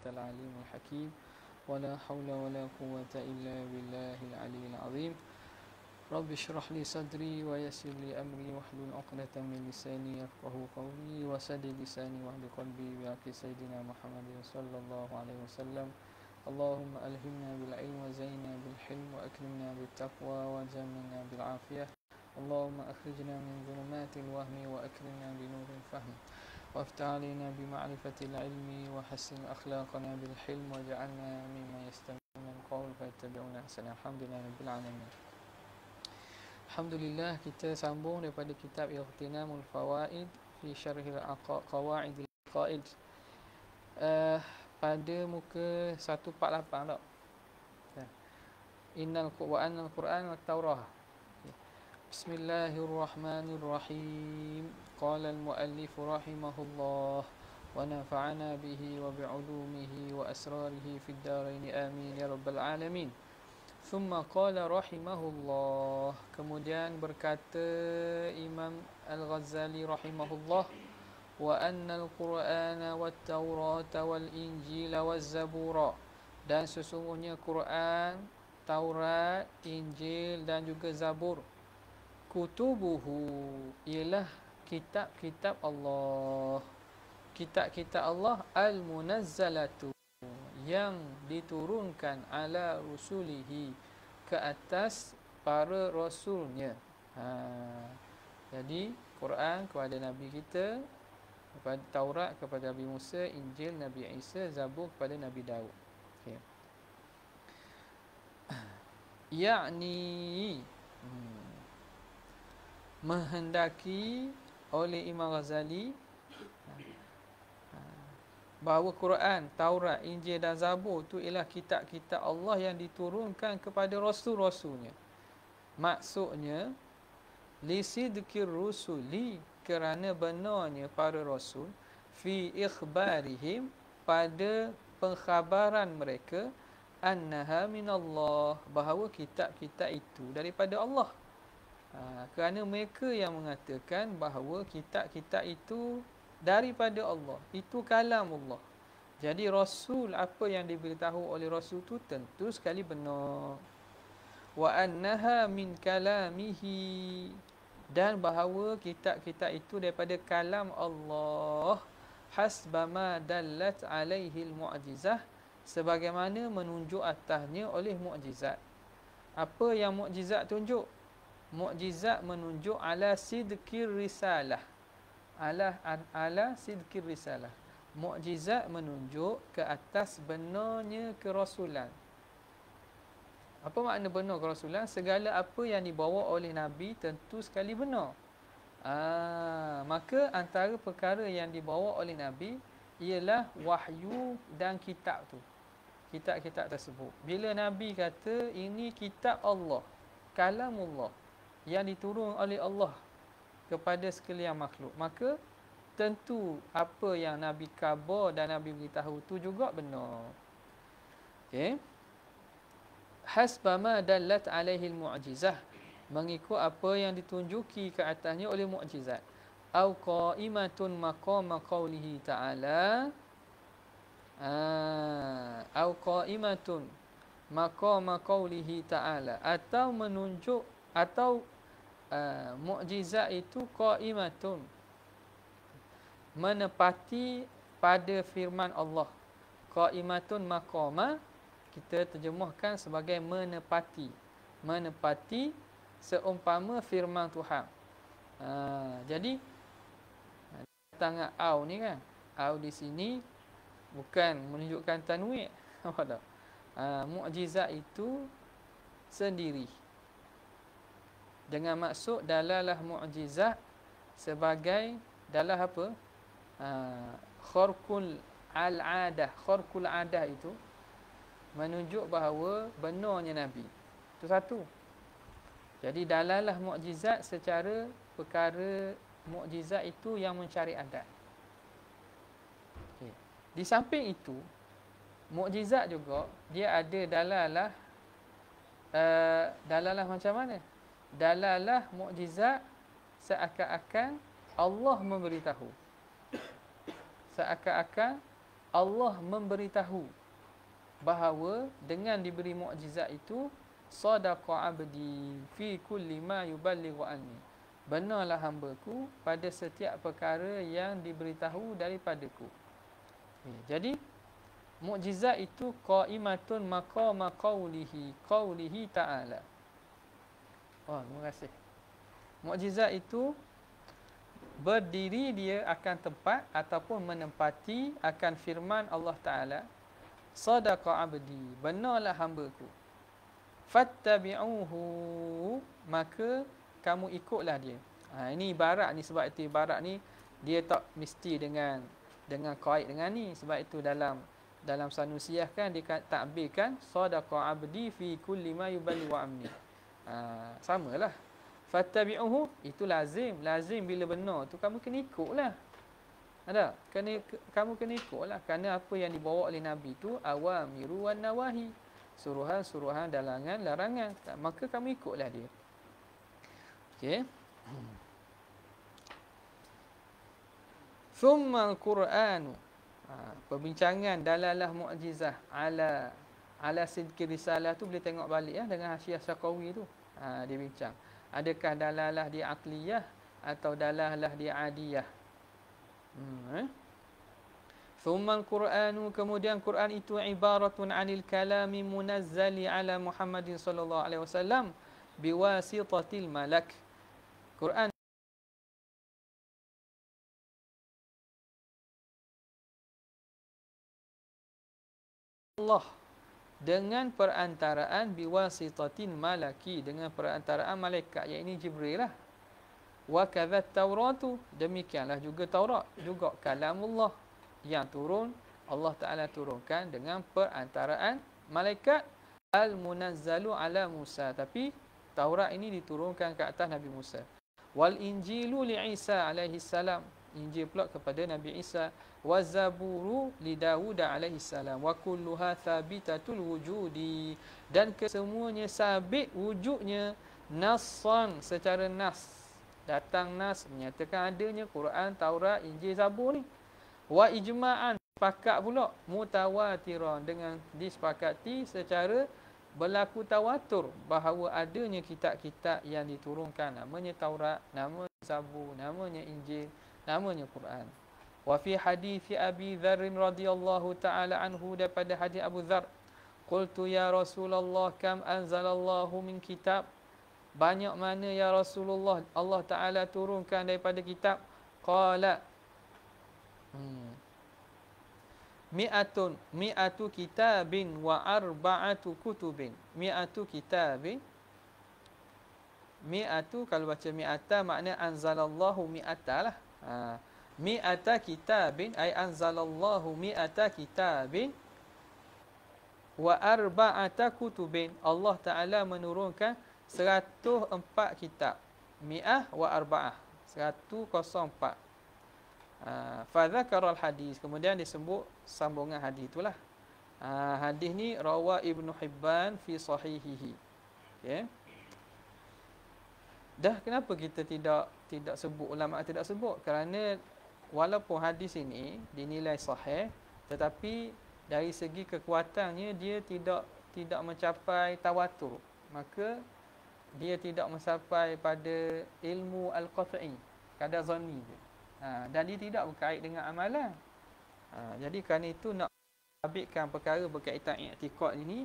أنت العليم الحكيم ولا حول ولا قوة إلا بالله العلي العظيم رب اشرح لي صدري ويسر لي أمري واحلل عقدة من لساني يفقه قولي وسد لساني واهد قلبي بأك سيدنا محمد صلى الله عليه وسلم اللهم ألهمنا بالعلم وزينا بالحلم وأكرمنا بالتقوى وجملنا بالعافية اللهم أخرجنا من ظلمات الوهم وأكرمنا بنور الفهم وافتح علينا بمعرفة العلم وحسن أخلاقنا بالحلم واجعلنا ممن يستمعون القول فيتبعون أحسنه الحمد لله رب العالمين Alhamdulillah kita sambung daripada kitab Ightinamul Fawaid fi Syarhil Qawaid Qaid. Uh, pada muka 148 tak. Innal Qur'an al-Qur'an at-Taurah. Bismillahirrahmanirrahim. قال المؤلف رحمه الله ونفعنا به وبعلومه وأسراره في الدارين آمين يا رب العالمين ثم qala rahimahullah kemudian berkata Imam Al-Ghazali rahimahullah wa anna al-Qur'ana wat-Taurata wal-Injila waz-Zabura dan sesungguhnya Quran, Taurat, Injil dan juga Zabur kutubuhu ialah kitab-kitab Allah. Kitab-kitab Allah al-munazzalatu yang diturunkan ala rusulihi ke atas para rasulnya. Ha. Jadi Quran kepada nabi kita, kepada Taurat kepada Nabi Musa, Injil Nabi Isa, Zabur kepada Nabi Daud. Okay. Ya'ni hmm, Menghendaki oleh Imam Ghazali bahawa Quran, Taurat, Injil dan Zabur tu ialah kitab-kitab Allah yang diturunkan kepada rasul-rasulnya. Maksudnya li sidqir rusuli kerana benarnya para rasul fi ikhbarihim pada pengkhabaran mereka annaha minallah bahawa kitab-kitab itu daripada Allah Ha, kerana mereka yang mengatakan bahawa kitab-kitab itu daripada Allah. Itu kalam Allah. Jadi Rasul apa yang diberitahu oleh Rasul itu tentu sekali benar. Wa annaha min kalamihi dan bahawa kitab-kitab itu daripada kalam Allah hasbama dallat alaihi mu'jizah, sebagaimana menunjuk atasnya oleh mukjizat. Apa yang mukjizat tunjuk? mukjizat menunjuk ala sidqir risalah. Ala ala sidqir risalah. Mukjizat menunjuk ke atas benarnya kerasulan. Apa makna benar kerasulan? Segala apa yang dibawa oleh nabi tentu sekali benar. Ah, maka antara perkara yang dibawa oleh nabi ialah wahyu dan kitab tu. Kitab-kitab tersebut. Bila nabi kata ini kitab Allah, kalamullah yang diturun oleh Allah kepada sekalian makhluk. Maka tentu apa yang Nabi khabar dan Nabi beritahu tu juga benar. Okey. Hasbama dallat alaihi al-mu'jizah mengikut apa yang ditunjuki ke atasnya oleh mukjizat. Au qa'imatun maqama qawlihi ta'ala. Ah, au qa'imatun maqama qawlihi ta'ala atau menunjuk atau Ah, mukjizat itu qaimatun menepati pada firman Allah qaimatun maqama kita terjemahkan sebagai menepati menepati seumpama firman Tuhan uh, jadi datang au ni kan au di sini bukan menunjukkan tanwin apa uh, ah, mukjizat itu sendiri uh, dengan maksud dalalah mujizah sebagai dalalah apa? Ha, ah, khurkul al-adah. Khurkul adah itu menunjuk bahawa benarnya Nabi. Itu satu. Jadi dalalah mujizah secara perkara mujizah itu yang mencari adat. Okay. Di samping itu, mujizah juga dia ada dalalah uh, dalalah macam mana? dalalah mukjizat seakan-akan Allah memberitahu. Seakan-akan Allah memberitahu bahawa dengan diberi mukjizat itu sadaqa abdi fi kulli ma yuballighu anni. Benarlah ku pada setiap perkara yang diberitahu daripadaku. Jadi mukjizat itu qaimatun maqama qawlihi qawlihi ta'ala. Oh, terima kasih. Mukjizat itu berdiri dia akan tempat ataupun menempati akan firman Allah Taala. Sadaqa abdi, benarlah ku. Fattabi'uhu, maka kamu ikutlah dia. Ha, ini ibarat ni sebab itu ibarat ni dia tak mesti dengan dengan kait dengan ni sebab itu dalam dalam sanusiah kan dia takbirkan sadaqa abdi fi kulli ma yubalu wa amni. Ha, sama lah. Fattabi'uhu, itu lazim. Lazim bila benar tu kamu kena ikut lah. Ada? Ha, kena, kamu kena ikut lah. Kerana apa yang dibawa oleh Nabi tu, awamiru wa nawahi. Suruhan-suruhan dalangan larangan. Tak, maka kamu lah dia. Okey. Thumma al-Quran. Ha, perbincangan dalalah mu'jizah ala ala sidki risalah tu boleh tengok balik ya dengan Hasyiah Syakawi tu. Ha, dia bincang. Adakah dalalah di akliyah atau dalalah di adiyah? Hmm, eh? Thumma al-Quranu kemudian Quran itu ibaratun anil kalami munazzali ala Muhammadin sallallahu alaihi wasallam biwasitatil malak. Quran Allah dengan perantaraan biwasitatin malaki dengan perantaraan malaikat yang ini Jibril lah wa kadha tauratu demikianlah juga Taurat juga kalamullah yang turun Allah Taala turunkan dengan perantaraan malaikat al munazzalu ala Musa tapi Taurat ini diturunkan ke atas Nabi Musa wal injilu li Isa alaihi salam Injil pula kepada Nabi Isa wa zaburu li Daud alaihi salam wa kulluha thabitatul wujudi dan kesemuanya sabit wujudnya nassan secara nas datang nas menyatakan adanya Quran Taurat Injil Zabur ni wa ijma'an sepakat pula mutawatiran dengan disepakati secara berlaku tawatur bahawa adanya kitab-kitab yang diturunkan namanya Taurat nama Zabur namanya Injil namanya Quran. Wa fi hadithi Abi Dharr radhiyallahu taala anhu daripada hadis Abu Dharr, qultu ya Rasulullah kam anzalallahu min kitab? Banyak mana ya Rasulullah Allah taala turunkan daripada kitab? Qala hmm. Mi'atun mi'atu kitabin wa arba'atu kutubin. Mi'atu kitabin mi'atu kalau baca mi'ata makna anzalallahu mi'ata lah. Ha. mi'ata kitabin ay anzalallahu mi'ata kitabin wa arba'ata kutubin Allah Ta'ala menurunkan empat kitab mi'ah wa arba'ah 104 ha. fa dhakara al hadis kemudian disebut sambungan hadis itulah ha. hadis ni rawa ibn hibban fi sahihihi okey dah kenapa kita tidak tidak sebut ulama tidak sebut kerana walaupun hadis ini dinilai sahih tetapi dari segi kekuatannya dia tidak tidak mencapai tawatur maka dia tidak mencapai pada ilmu al-qat'i kadar zanni dia ha, dan dia tidak berkait dengan amalan ha, jadi kerana itu nak habiskan perkara berkaitan i'tikad ini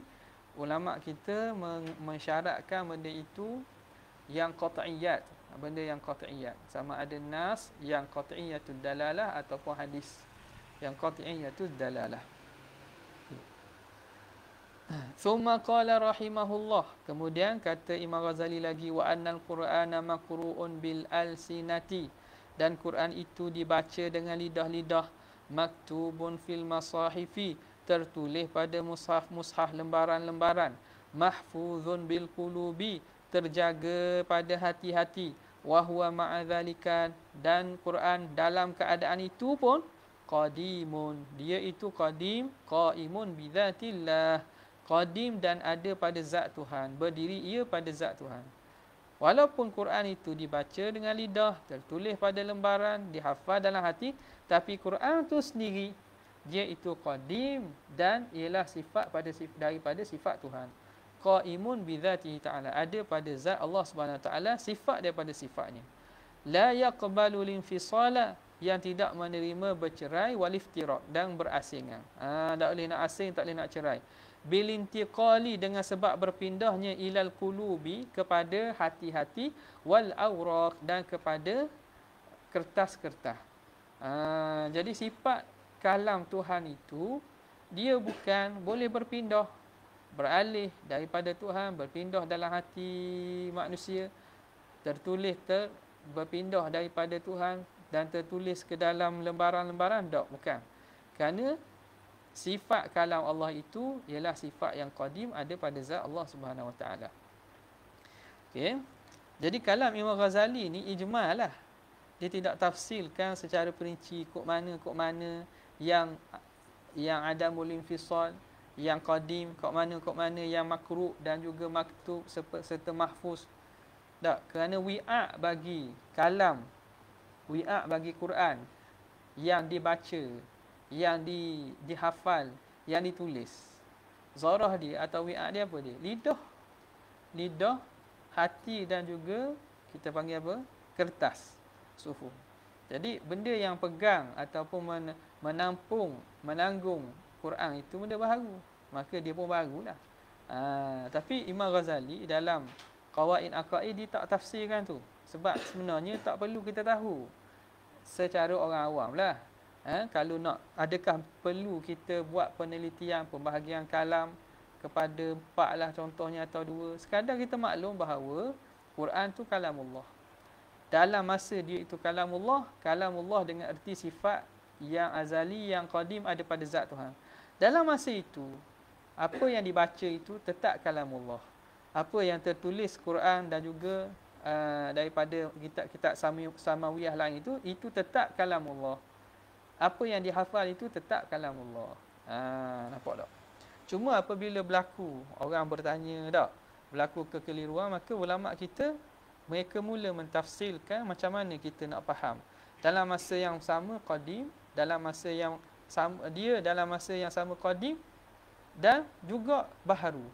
ulama kita mensyaratkan benda itu yang qat'iyat benda yang qat'iyat sama ada nas yang qat'iyatul dalalah ataupun hadis yang qat'iyatul dalalah ثم قال رحمه kemudian kata Imam Ghazali lagi wa annal qur'ana maqru'un bil alsinati dan Quran itu dibaca dengan lidah-lidah maktubun fil masahifi tertulis pada mushaf-mushaf lembaran-lembaran mahfuzun bil qulubi terjaga pada hati-hati wahwa ma'adzalika dan Quran dalam keadaan itu pun qadimun dia itu qadim qaimun bizatillah qadim dan ada pada zat Tuhan berdiri ia pada zat Tuhan walaupun Quran itu dibaca dengan lidah tertulis pada lembaran dihafal dalam hati tapi Quran itu sendiri dia itu qadim dan ialah sifat pada daripada sifat Tuhan qaimun bidzatihi ta'ala ada pada zat Allah Subhanahu ta'ala sifat daripada sifatnya la yaqbalu linfisala yang tidak menerima bercerai waliftirak dan berasingan ha, tak boleh nak asing tak boleh nak cerai bilintiqali dengan sebab berpindahnya ilal kulubi kepada hati-hati wal awraq dan kepada kertas-kertas ha, jadi sifat kalam Tuhan itu dia bukan boleh berpindah beralih daripada Tuhan, berpindah dalam hati manusia, tertulis ter, berpindah daripada Tuhan dan tertulis ke dalam lembaran-lembaran? Tak, bukan. Kerana sifat kalam Allah itu ialah sifat yang qadim ada pada zat Allah Subhanahu Wa Taala. Okey. Jadi kalam Imam Ghazali ni ijmal lah. Dia tidak tafsilkan secara perinci kok mana kok mana yang yang ada mulim fisal yang qadim kat mana kat mana yang makruh dan juga maktub serta mahfuz tak kerana wi'a bagi kalam wi'a bagi Quran yang dibaca yang di dihafal yang ditulis zarah dia atau wi'a dia apa dia lidah lidah hati dan juga kita panggil apa kertas suhu jadi benda yang pegang ataupun menampung menanggung Quran itu benda baru. Maka dia pun barulah. Ha, tapi Imam Ghazali dalam kawain Aqa'i dia tak tafsirkan tu. Sebab sebenarnya tak perlu kita tahu. Secara orang awam lah. Ha, kalau nak, adakah perlu kita buat penelitian pembahagian kalam kepada empat lah contohnya atau dua. Sekadar kita maklum bahawa Quran tu kalam Allah. Dalam masa dia itu kalam kalamullah, kalamullah dengan erti sifat yang azali, yang qadim ada pada zat Tuhan. Dalam masa itu, apa yang dibaca itu tetap kalam Allah. Apa yang tertulis Quran dan juga uh, daripada kitab-kitab samawiyah lain itu, itu tetap kalam Allah. Apa yang dihafal itu tetap kalam Allah. Ha, nampak tak? Cuma apabila berlaku, orang bertanya tak, berlaku kekeliruan, maka ulama' kita, mereka mula mentafsirkan macam mana kita nak faham. Dalam masa yang sama, Qadim, dalam masa yang dia dalam masa yang sama qadim dan juga baharu.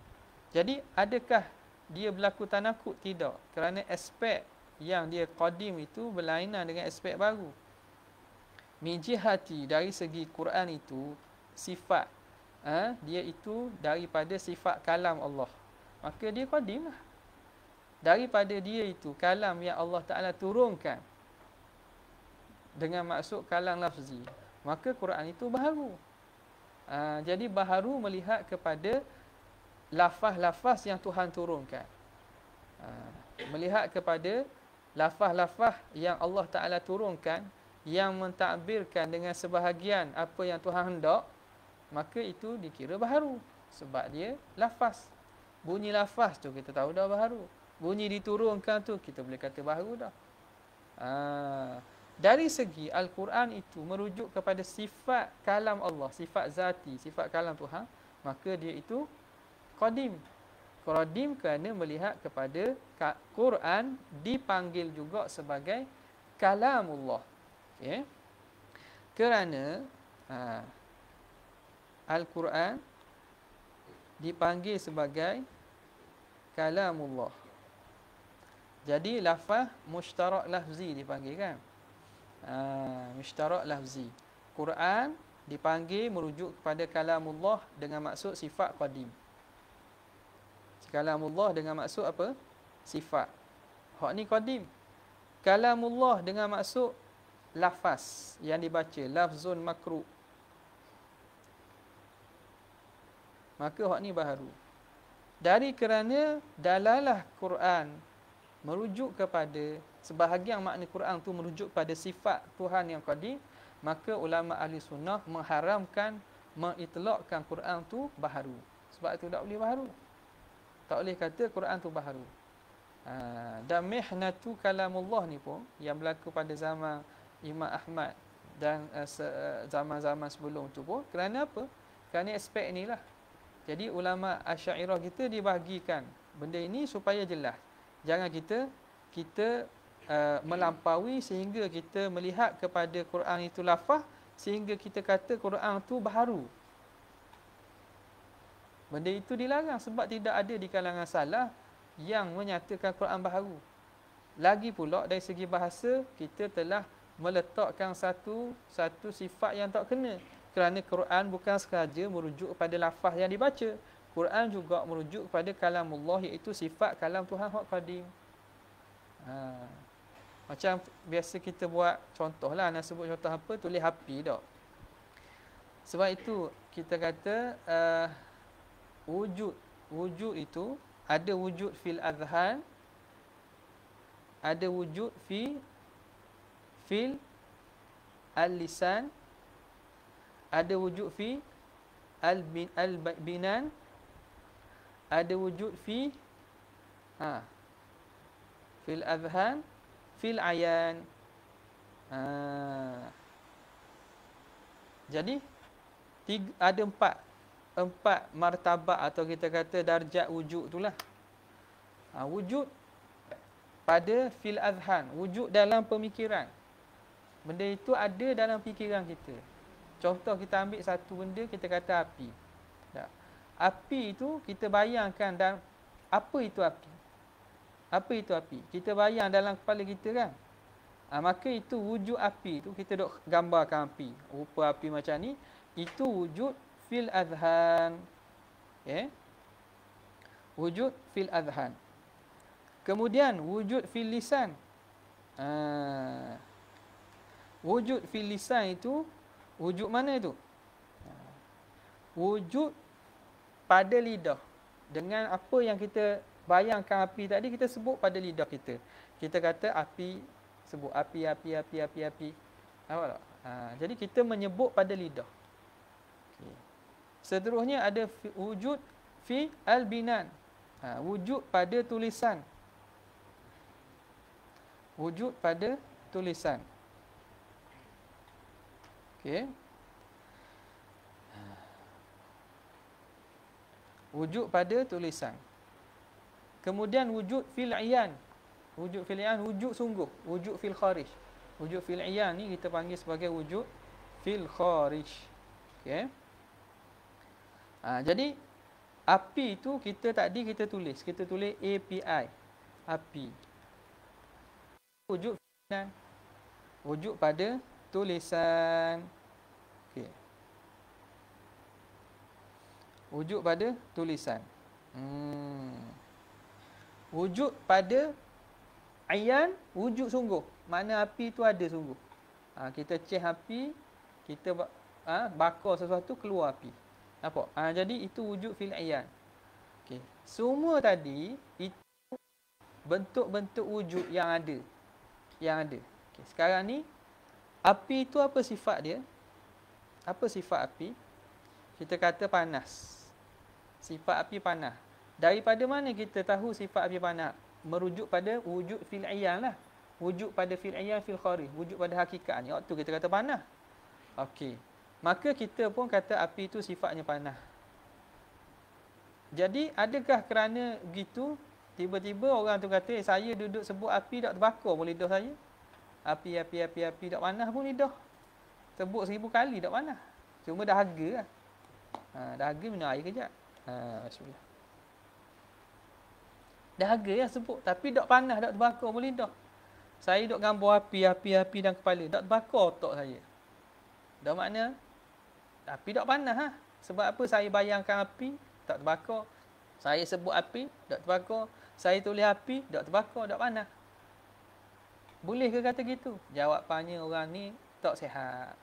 Jadi adakah dia berlaku tanakut? Tidak. Kerana aspek yang dia qadim itu berlainan dengan aspek baru. Min jihati dari segi Quran itu sifat ha, dia itu daripada sifat kalam Allah. Maka dia qadim lah. Daripada dia itu kalam yang Allah Ta'ala turunkan dengan maksud kalam lafzi maka Quran itu baharu. Ha, jadi baharu melihat kepada lafaz-lafaz yang Tuhan turunkan. Ha, melihat kepada lafaz-lafaz yang Allah Ta'ala turunkan, yang mentakbirkan dengan sebahagian apa yang Tuhan hendak, maka itu dikira baharu. Sebab dia lafaz. Bunyi lafaz tu kita tahu dah baharu. Bunyi diturunkan tu kita boleh kata baharu dah. Haa. Ah, dari segi Al-Quran itu merujuk kepada sifat kalam Allah, sifat zati, sifat kalam Tuhan, maka dia itu qadim. Qadim kerana melihat kepada Quran dipanggil juga sebagai kalamullah. Okay. Kerana ha, Al-Quran dipanggil sebagai kalamullah. Jadi lafaz mushtarak lafzi dipanggil kan? Ha, Mishtarak lafzi Quran dipanggil merujuk kepada kalamullah dengan maksud sifat qadim Kalamullah dengan maksud apa? Sifat Hak ni qadim Kalamullah dengan maksud lafaz yang dibaca Lafzun makru Maka hak ni baharu Dari kerana dalalah Quran merujuk kepada sebahagian makna Quran tu merujuk pada sifat Tuhan yang qadim, maka ulama ahli sunnah mengharamkan mengitlakkan Quran tu baharu. Sebab itu tak boleh baharu. Tak boleh kata Quran tu baharu. Ha, dan mihnatu kalamullah ni pun yang berlaku pada zaman Imam Ahmad dan uh, zaman-zaman sebelum tu pun kerana apa? Kerana aspek inilah. Jadi ulama Asy'ariyah kita dibahagikan benda ini supaya jelas. Jangan kita kita Eh, melampaui sehingga kita melihat kepada Quran itu lafaz sehingga kita kata Quran tu baru. Benda itu dilarang sebab tidak ada di kalangan salah yang menyatakan Quran baru. Lagi pula dari segi bahasa kita telah meletakkan satu satu sifat yang tak kena kerana Quran bukan sekadar merujuk pada lafaz yang dibaca. Quran juga merujuk kepada kalamullah iaitu sifat kalam Tuhan Hak Qadim. Ha. Macam biasa kita buat contoh lah, nak sebut contoh apa tulis api dok. Sebab itu kita kata uh, wujud wujud itu ada wujud fil adhan ada wujud fi fil al lisan ada wujud fi al bin al binan ada wujud fi ha fil adhan fil ayan. Ha. Jadi tiga, ada empat empat martabat atau kita kata darjat wujud itulah. Ha, wujud pada fil azhan, wujud dalam pemikiran. Benda itu ada dalam fikiran kita. Contoh kita ambil satu benda kita kata api. Tak. Api itu kita bayangkan dan apa itu api? Apa itu api? Kita bayang dalam kepala kita kan. Ha, maka itu wujud api. Itu kita dok gambarkan api. Rupa api macam ni. Itu wujud fil adhan. Eh? Wujud fil azhan. Kemudian wujud fil lisan. Ha. Wujud fil lisan itu wujud mana itu? Ah. Wujud pada lidah. Dengan apa yang kita Bayangkan api tadi kita sebut pada lidah kita. Kita kata api sebut api api api api api. Nampak tak? Ha, jadi kita menyebut pada lidah. Okay. Seterusnya ada fi, wujud fi albinan. Ha, wujud pada tulisan. Wujud pada tulisan. Okey. Ha. Wujud pada tulisan. Kemudian wujud fil iyan. Wujud fil iyan wujud sungguh, wujud fil kharij. Wujud fil iyan ni kita panggil sebagai wujud fil kharij. Okey. Ha, jadi api tu kita tadi kita tulis, kita tulis API. Api. Wujud fil'an. Wujud pada tulisan. Okey. Wujud pada tulisan. Hmm wujud pada ayan wujud sungguh mana api tu ada sungguh ha, kita ceh api kita ha, bakar sesuatu keluar api nampak ha, jadi itu wujud fil ayan okey semua tadi itu bentuk-bentuk wujud yang ada yang ada okey sekarang ni api tu apa sifat dia apa sifat api kita kata panas sifat api panas daripada mana kita tahu sifat api panas merujuk pada wujud fil fil'iyah lah wujud pada fil fil'iyah fil khari wujud pada hakikat ni waktu kita kata panah, okey maka kita pun kata api itu sifatnya panah. jadi adakah kerana gitu, tiba-tiba orang tu kata eh, saya duduk sebut api tak terbakar boleh dah saya api api api api tak panas pun lidah sebut seribu kali tak panas cuma dah harga lah. ha, dah harga minum air kejap ha, bismillah Dah Dahaga ya sebut. Tapi tak panas, tak terbakar boleh tak. Saya duduk gambar api, api, api dan kepala. Tak terbakar otak saya. Dah makna? Api tak panas. Ha? Sebab apa saya bayangkan api, tak terbakar. Saya sebut api, tak terbakar. Saya tulis api, tak terbakar, tak panas. Boleh ke kata gitu? Jawapannya orang ni tak sehat.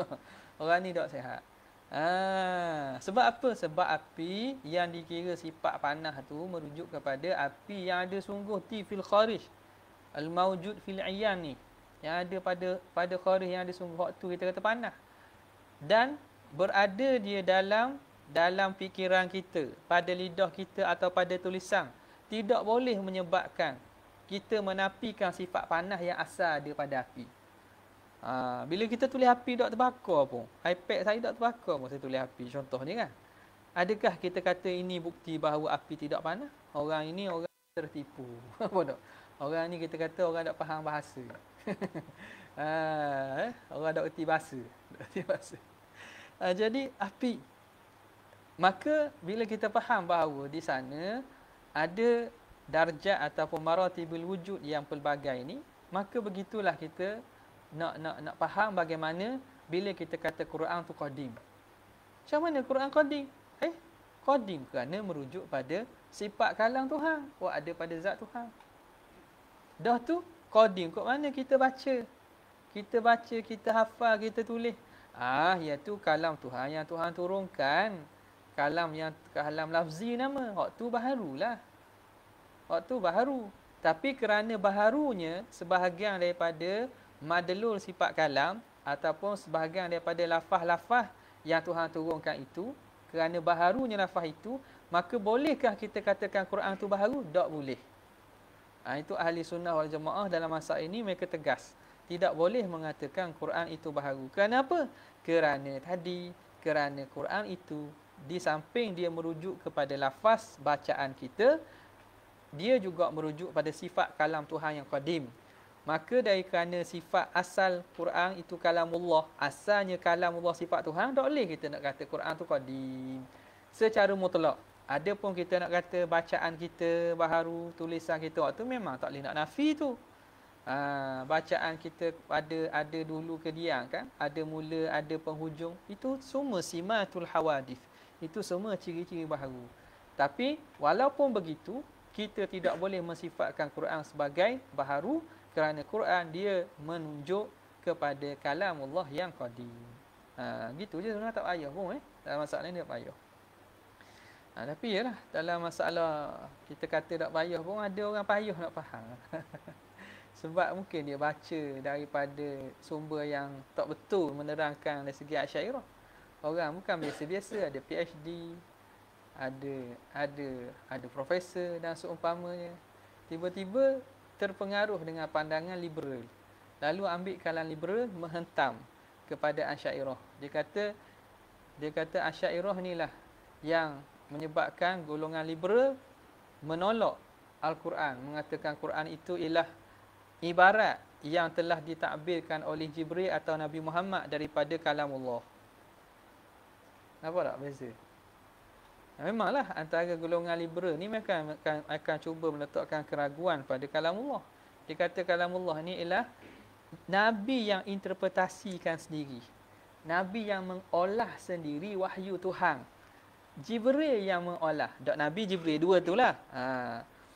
orang ni tak sehat. Ha, sebab apa? Sebab api yang dikira sifat panah tu merujuk kepada api yang ada sungguh ti fil kharij. Al maujud fil ayyan ni. Yang ada pada pada kharij yang ada sungguh waktu kita kata panah. Dan berada dia dalam dalam fikiran kita, pada lidah kita atau pada tulisan. Tidak boleh menyebabkan kita menafikan sifat panah yang asal ada pada api. Ha, bila kita tulis api tak terbakar pun. iPad saya tak terbakar pun saya tulis api. Contoh ni kan. Adakah kita kata ini bukti bahawa api tidak panas? Orang ini orang tertipu. Bodoh. orang ni kita kata orang tak faham bahasa. ha, eh? orang tak erti bahasa. Tak erti bahasa. Ha, jadi api. Maka bila kita faham bahawa di sana ada darjat ataupun maratibul wujud yang pelbagai ni, maka begitulah kita nak nak nak faham bagaimana bila kita kata Quran tu qadim. Macam mana Quran qadim? Eh, qadim kerana merujuk pada sifat kalam Tuhan. Oh, ada pada zat Tuhan. Dah tu qadim. Kok mana kita baca? Kita baca, kita hafal, kita tulis. Ah, iaitu kalam Tuhan yang Tuhan turunkan. Kalam yang kalam lafzi nama. Hak tu baharulah. Hak tu baharu. Tapi kerana baharunya sebahagian daripada madlul sifat kalam ataupun sebahagian daripada lafaz-lafaz yang Tuhan turunkan itu kerana baharunya lafah itu maka bolehkah kita katakan Quran tu baharu tak boleh ha, itu ahli sunnah wal jamaah dalam masa ini mereka tegas tidak boleh mengatakan Quran itu baharu Kenapa? kerana tadi kerana Quran itu di samping dia merujuk kepada lafaz bacaan kita dia juga merujuk pada sifat kalam Tuhan yang qadim Maka dari kerana sifat asal Quran itu kalamullah, asalnya kalamullah sifat Tuhan, tak boleh kita nak kata Quran tu qadim. Secara mutlak. Adapun kita nak kata bacaan kita baharu, tulisan kita waktu memang tak boleh nak nafi tu. Ha, bacaan kita ada ada dulu ke diang kan? Ada mula, ada penghujung. Itu semua simatul hawadif. Itu semua ciri-ciri baharu. Tapi walaupun begitu, kita tidak boleh mensifatkan Quran sebagai Baharu kerana Quran dia menunjuk kepada kalam Allah yang qadim. Ha, gitu je sebenarnya tak payah pun eh. Dalam masalah ni tak payah. Ha, tapi yalah dalam masalah kita kata tak payah pun ada orang payah nak faham. Sebab mungkin dia baca daripada sumber yang tak betul menerangkan dari segi asyairah. Orang bukan biasa-biasa ada PhD, ada ada ada profesor dan seumpamanya. Tiba-tiba terpengaruh dengan pandangan liberal. Lalu ambil kalangan liberal menghentam kepada Asyairah. Dia kata dia kata Asyairah inilah yang menyebabkan golongan liberal menolak Al-Quran mengatakan Quran itu ialah ibarat yang telah ditakbirkan oleh Jibril atau Nabi Muhammad daripada kalam Allah. Nampak tak beza? Memanglah antara golongan liberal ni mereka akan, akan cuba meletakkan keraguan pada kalamullah. Dia kata kalamullah ni ialah Nabi yang interpretasikan sendiri. Nabi yang mengolah sendiri wahyu Tuhan. Jibril yang mengolah. Dok Nabi Jibril dua tu lah. Ha.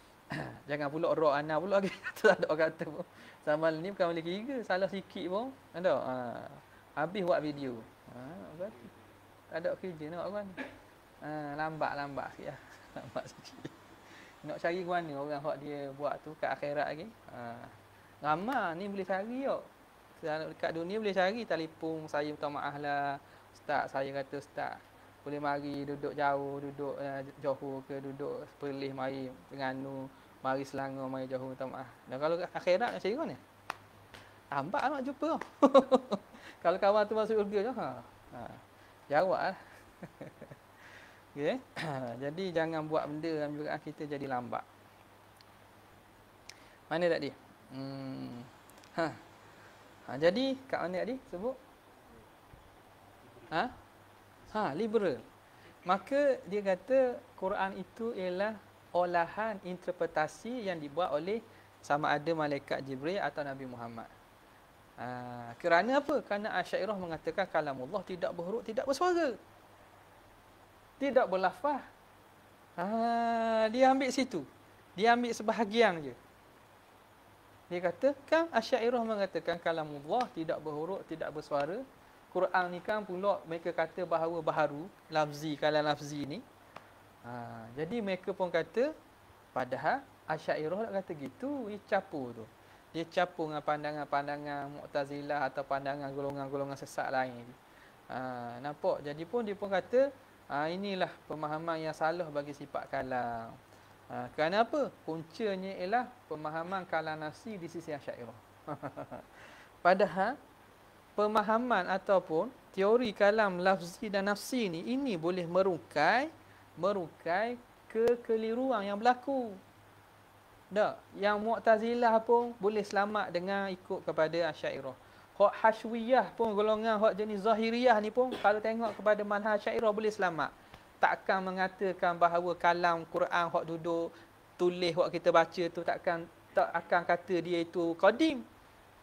Jangan pula roh anak pula lagi. tu ada lah orang kata pun. Sama ni bukan boleh kira. Salah sikit pun. Ada. Ha. Habis buat video. Ha. Tak ada kerja nak buat lambat-lambat ha, sikit lah. Lambat sikit. Nak cari mana orang hak dia buat tu kat akhirat lagi. Ha. Ramah ni boleh cari yuk. Dekat dunia boleh cari telefon saya minta maaf lah. Ustaz saya kata ustaz. Boleh mari duduk jauh, duduk uh, Johor ke, duduk Perlis mari Terengganu, mari Selangor, mari Johor minta maaf. Dan kalau akhirat nak cari mana? Lambat lah nak jumpa. kalau kawan tu masuk urga je. Ha. Ha. Jawab lah. Okay. jadi jangan buat benda juga menyebabkan kita jadi lambat. Mana tadi? Hmm. Ha. ha. jadi kat mana tadi sebut? Ha? Ha, liberal. Maka dia kata Quran itu ialah olahan interpretasi yang dibuat oleh sama ada malaikat Jibril atau Nabi Muhammad. Ha, kerana apa? Kerana Asyairah mengatakan kalamullah tidak berhuruf, tidak bersuara tidak berlafaz. Ha, dia ambil situ. Dia ambil sebahagian je. Dia kata, kan Asyairah mengatakan kalamullah tidak berhuruf, tidak bersuara. Quran ni kan pula mereka kata bahawa baharu, lafzi, kalam lafzi ni. Ha, jadi mereka pun kata, padahal Asyairah tak kata gitu, dia capu tu. Dia capu dengan pandangan-pandangan Mu'tazilah atau pandangan golongan-golongan sesat lain. Ha, nampak? Jadi pun dia pun kata, Ha, inilah pemahaman yang salah bagi sifat kalam. Ha, kerana apa? Puncanya ialah pemahaman kalam nafsi di sisi asyairah. Padahal, pemahaman ataupun teori kalam lafzi dan nafsi ni, ini boleh merungkai, merungkai kekeliruan yang berlaku. Tak? Yang Mu'tazilah pun boleh selamat dengan ikut kepada asyairah. Hak hashwiyah pun golongan hak jenis zahiriyah ni pun kalau tengok kepada manhaj syairah boleh selamat. Takkan mengatakan bahawa kalam Quran hak duduk tulis hak kita baca tu takkan tak akan kata dia itu qadim.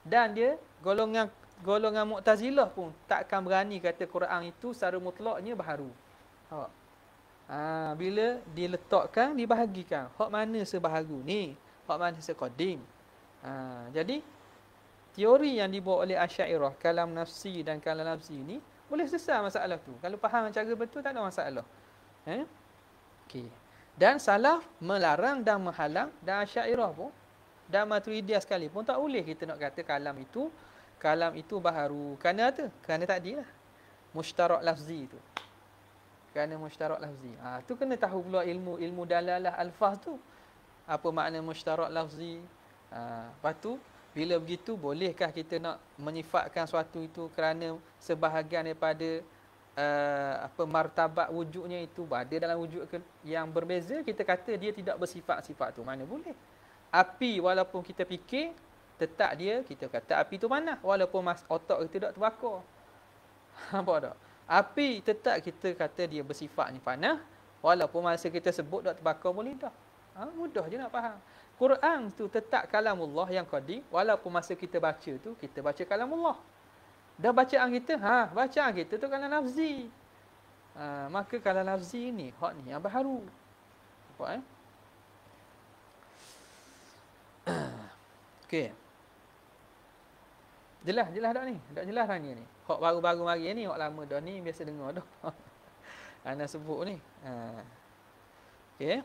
Dan dia golongan golongan Mu'tazilah pun takkan berani kata Quran itu secara mutlaknya baru Ha. ha. bila diletakkan, dibahagikan. Hak mana sebaharu ni? Hak mana sekodim? Ha. jadi teori yang dibawa oleh Asyairah, kalam nafsi dan kalam nafsi ini boleh selesai masalah tu. Kalau faham cara betul, tak ada masalah. Eh? Okay. Dan salah melarang dan menghalang dan Asyairah pun, dan Maturidiyah sekalipun, tak boleh kita nak kata kalam itu, kalam itu baru. Kerana apa? Kerana tak lah. Mushtarak lafzi itu. Kerana mushtarak lafzi. Ha, tu kena tahu pula ilmu, ilmu dalalah al alfaz tu. Apa makna mushtarak lafzi. Ha, lepas tu, bila begitu bolehkah kita nak menyifatkan suatu itu kerana sebahagian daripada uh, apa martabat wujudnya itu berada dalam wujud yang berbeza kita kata dia tidak bersifat-sifat tu mana boleh api walaupun kita fikir tetap dia kita kata api tu mana walaupun mas, otak kita tak terbakar apa dah. api tetap kita kata dia bersifatnya panas walaupun masa kita sebut tak terbakar boleh dah ha, mudah je nak faham Quran tu tetap Allah yang qadim walaupun masa kita baca tu kita baca Allah. Dah bacaan kita, ha, bacaan kita tu kalam nafzi. Ha, maka kalam nafzi ni hak ni yang baharu. Apa eh? Okey. Jelas, jelas dah ni. Tak jelas dah ni ni. Hak baru-baru mari ni, hak lama dah ni biasa dengar dah. Ana sebut ni. Ha. Okey.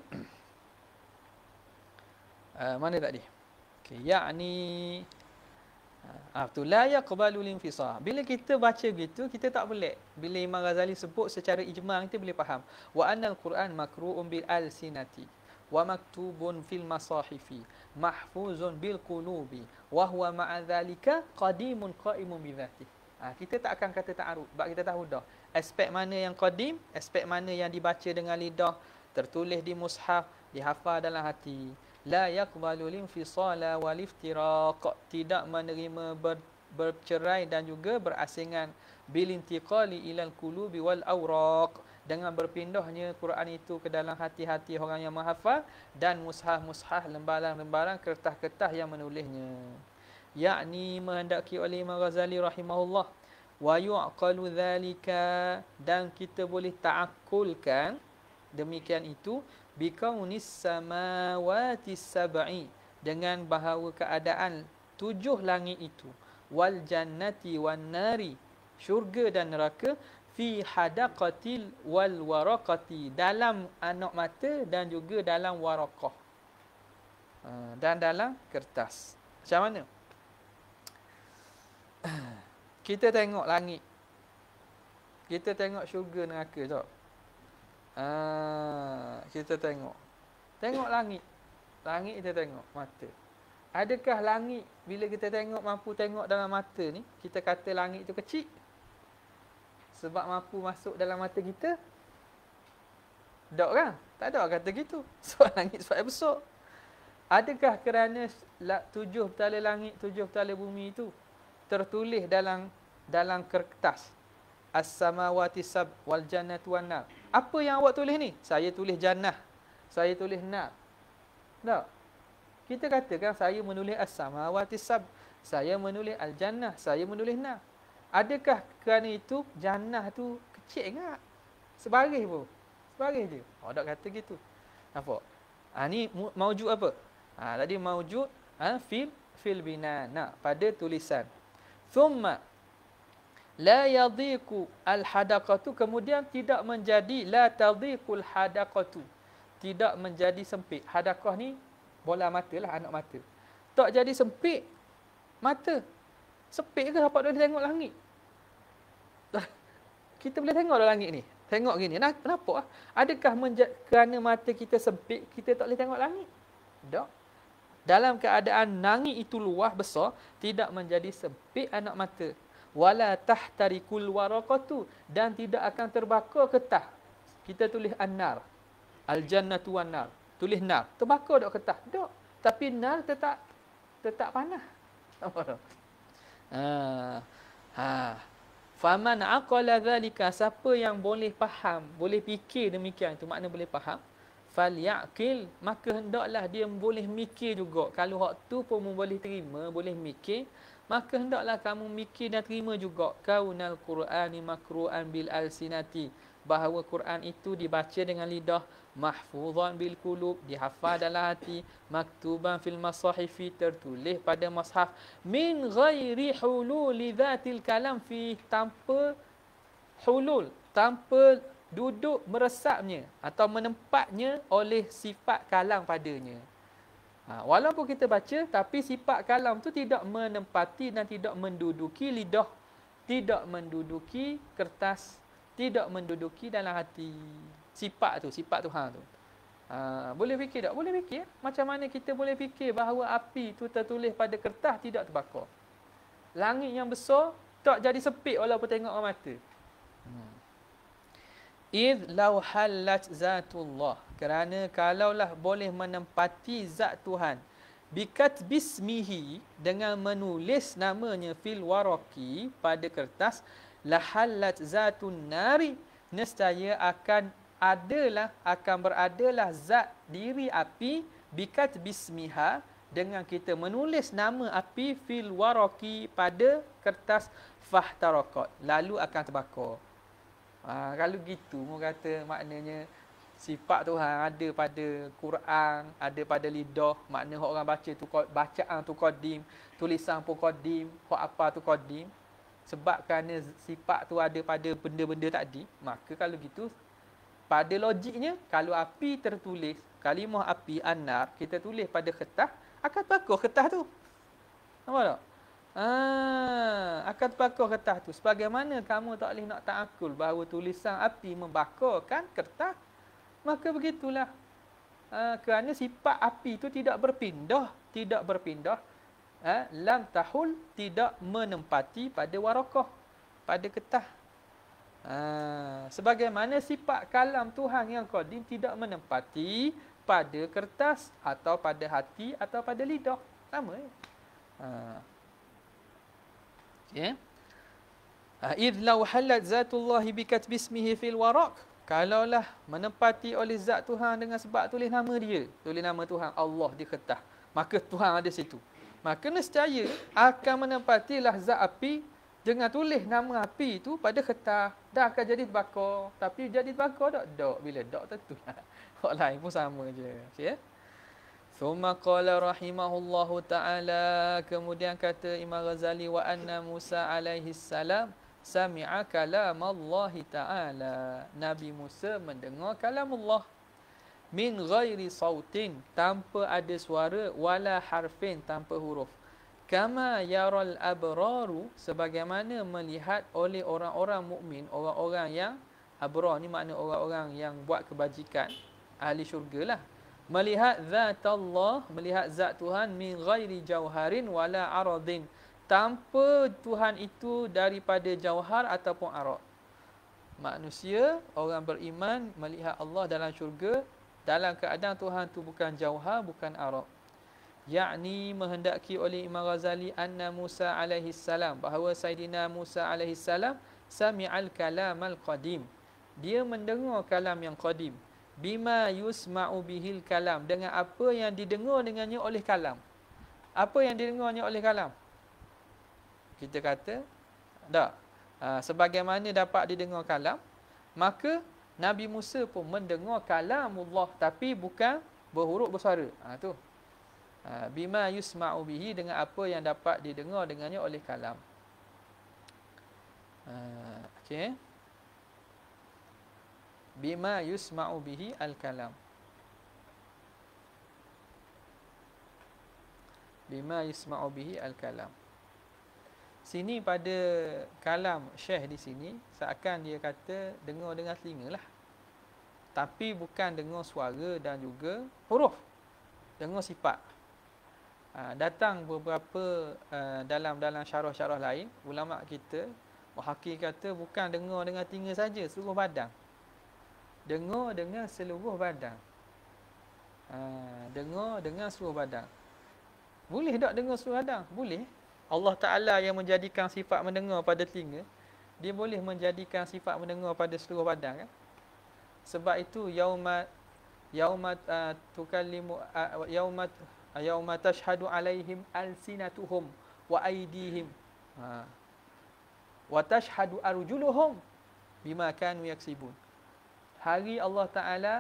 Ah, mana tadi? Okay, yakni Abdul ah, ah, la yaqbalu al Bila kita baca gitu, kita tak boleh. Bila Imam Ghazali sebut secara ijmal kita boleh faham. Wa anna al-Quran makru'un bil al-sinati wa maktubun fil masahifi mahfuzun bil qulubi wa huwa ma'a dhalika qadimun qa'imun bi dhati. Ha, kita tak akan kata ta'aruf sebab kita tahu dah aspek mana yang qadim, aspek mana yang dibaca dengan lidah, tertulis di mushaf, dihafal dalam hati la yaqbalu linfisala wal tidak menerima ber, bercerai dan juga berasingan bil intiqali ilal qulubi wal awraq dengan berpindahnya Quran itu ke dalam hati-hati orang yang menghafal dan mushaf-mushaf lembaran-lembaran kertas-kertas yang menulisnya yakni menghendaki oleh Imam Ghazali rahimahullah wa yu'qalu dhalika dan kita boleh ta'akulkan demikian itu bikaunis samawati sab'i dengan bahawa keadaan tujuh langit itu wal jannati wan nari syurga dan neraka fi hadaqatil wal waraqati dalam anak mata dan juga dalam waraqah ha, dan dalam kertas macam mana kita tengok langit kita tengok syurga neraka tak Ah, kita tengok. Tengok langit. Langit kita tengok mata. Adakah langit bila kita tengok mampu tengok dalam mata ni, kita kata langit tu kecil? Sebab mampu masuk dalam mata kita? Tak kan? Tak ada kata gitu. So langit sebab besar. Adakah kerana tujuh petala langit, tujuh petala bumi itu tertulis dalam dalam kertas? As-samawati sab wal jannatu wan apa yang awak tulis ni? Saya tulis jannah. Saya tulis nar. Tak? Kita katakan saya menulis as-samawati sab. Saya menulis al-jannah. Saya menulis nar. Adakah kerana itu jannah tu kecil ke? Sebaris pun. Sebaris je. Oh, tak kata gitu. Nampak? Ha, ni maujud apa? Ha, tadi maujud ha, fil, fil binana. Pada tulisan. Thumma la yadhiku al hadaqatu kemudian tidak menjadi la tadhiqul hadaqatu tidak menjadi sempit hadaqah ni bola mata lah anak mata tak jadi sempit mata sempit ke apa boleh tengok langit kita boleh tengok dalam langit ni tengok gini nak kenapa ah adakah menja- kerana mata kita sempit kita tak boleh tengok langit tak dalam keadaan nangi itu luah besar tidak menjadi sempit anak mata wala tahtarikul waraqatu dan tidak akan terbakar kertas. Kita tulis annar. Al jannatu wan nar. Tulis nar. Terbakar dak kertas? Dak. Tapi nar tetap tetap panas. Ha. Ha. Faman aqala dhalika siapa yang boleh faham, boleh fikir demikian tu makna boleh faham falyaqil maka hendaklah dia boleh mikir juga kalau hak tu pun boleh terima boleh mikir maka hendaklah kamu mikir dan terima juga kaunal qur'ani makru'an bil sinati bahawa Quran itu dibaca dengan lidah mahfuzan bil kulub dihafal dalam hati maktuban fil masahifi tertulis pada mushaf min ghairi hulul dzatil kalam fi tanpa hulul tanpa duduk meresapnya atau menempatnya oleh sifat kalam padanya Ha, walaupun kita baca tapi sifat kalam tu tidak menempati dan tidak menduduki lidah, tidak menduduki kertas, tidak menduduki dalam hati. Sifat tu, sifat Tuhan tu. Ha, boleh fikir tak? Boleh fikir. Macam mana kita boleh fikir bahawa api tu tertulis pada kertas tidak terbakar? Langit yang besar tak jadi sempit walaupun tengok orang mata. Hmm. Id lauhallat zatullah. Kerana kalaulah boleh menempati zat Tuhan Bikat bismihi dengan menulis namanya fil waraki pada kertas Lahallat zatun nari Nescaya akan adalah, akan beradalah zat diri api Bikat bismiha dengan kita menulis nama api fil waraki pada kertas fahtarakot Lalu akan terbakar ha, Kalau gitu, orang kata maknanya sifat Tuhan ada pada Quran, ada pada lidah, makna hok orang baca tu bacaan tu qadim, tulisan pun qadim, hok apa tu qadim. Sebab kerana sifat tu ada pada benda-benda tadi, maka kalau gitu pada logiknya kalau api tertulis kalimah api anar kita tulis pada kertas akan terbakar kertas tu. Nampak tak? Ah, akan terbakar kertas tu. Sebagaimana kamu tak boleh nak takakul bahawa tulisan api membakarkan kertas maka begitulah ha, kerana sifat api itu tidak berpindah tidak berpindah ha, lam tahul tidak menempati pada warakah pada ketah ha, sebagaimana sifat kalam Tuhan yang kodim tidak menempati pada kertas atau pada hati atau pada lidah sama ya? ha. Ya? Okay. Ha, idh lau halat zatullahi bikat bismihi fil warak Kalaulah menepati oleh zat Tuhan dengan sebab tulis nama dia. Tulis nama Tuhan Allah di kertas. Maka Tuhan ada situ. Maka nescaya akan menepatilah zat api dengan tulis nama api itu pada kertas. Dah akan jadi terbakar. Tapi jadi terbakar tak? Tak. Bila tak tentu. Orang lain pun sama je. Okay. Thumma ya? qala rahimahullahu ta'ala. Kemudian kata Imam Ghazali wa anna Musa alaihi salam sami'a kalam Allah Ta'ala. Nabi Musa mendengar kalam Allah. Min ghairi sautin, tanpa ada suara, wala harfin, tanpa huruf. Kama yaral abraru, sebagaimana melihat oleh orang-orang mukmin, orang-orang yang abrar, ni makna orang-orang yang buat kebajikan, ahli syurga lah. Melihat zat Allah, melihat zat Tuhan, min ghairi jauharin, wala aradin, tanpa Tuhan itu daripada jauhar ataupun arak. Manusia, orang beriman melihat Allah dalam syurga dalam keadaan Tuhan itu bukan jauhar, bukan arak. Yakni menghendaki oleh Imam Ghazali anna Musa alaihi salam bahawa Saidina Musa alaihi salam sami'al kalam al-qadim. Dia mendengar kalam yang qadim. Bima yusma'u bihil kalam dengan apa yang didengar dengannya oleh kalam. Apa yang didengarnya oleh kalam? kita kata tak ah, sebagaimana dapat didengar kalam maka Nabi Musa pun mendengar kalam Allah tapi bukan berhuruf bersuara ha, ah, tu ha, bima yusma'u bihi dengan apa yang dapat didengar dengannya oleh kalam ha, okey bima yusma'u bihi al kalam bima yusma'u bihi al kalam sini pada kalam syekh di sini seakan dia kata dengar dengan telingalah tapi bukan dengar suara dan juga huruf dengar sifat ha, datang beberapa uh, ha, dalam dalam syarah-syarah lain ulama kita muhakki kata bukan dengar dengan telinga saja seluruh badan dengar dengan seluruh badan ha, dengar dengan seluruh badan boleh tak dengar seluruh badan boleh Allah Ta'ala yang menjadikan sifat mendengar pada telinga Dia boleh menjadikan sifat mendengar pada seluruh badan kan? Sebab itu Yaumat Yaumat uh, tukallimu uh, Yaumat uh, Yauma tashhadu alaihim alsinatuhum wa aydihim ha. wa tashhadu arjuluhum bima kanu yaksibun hari Allah taala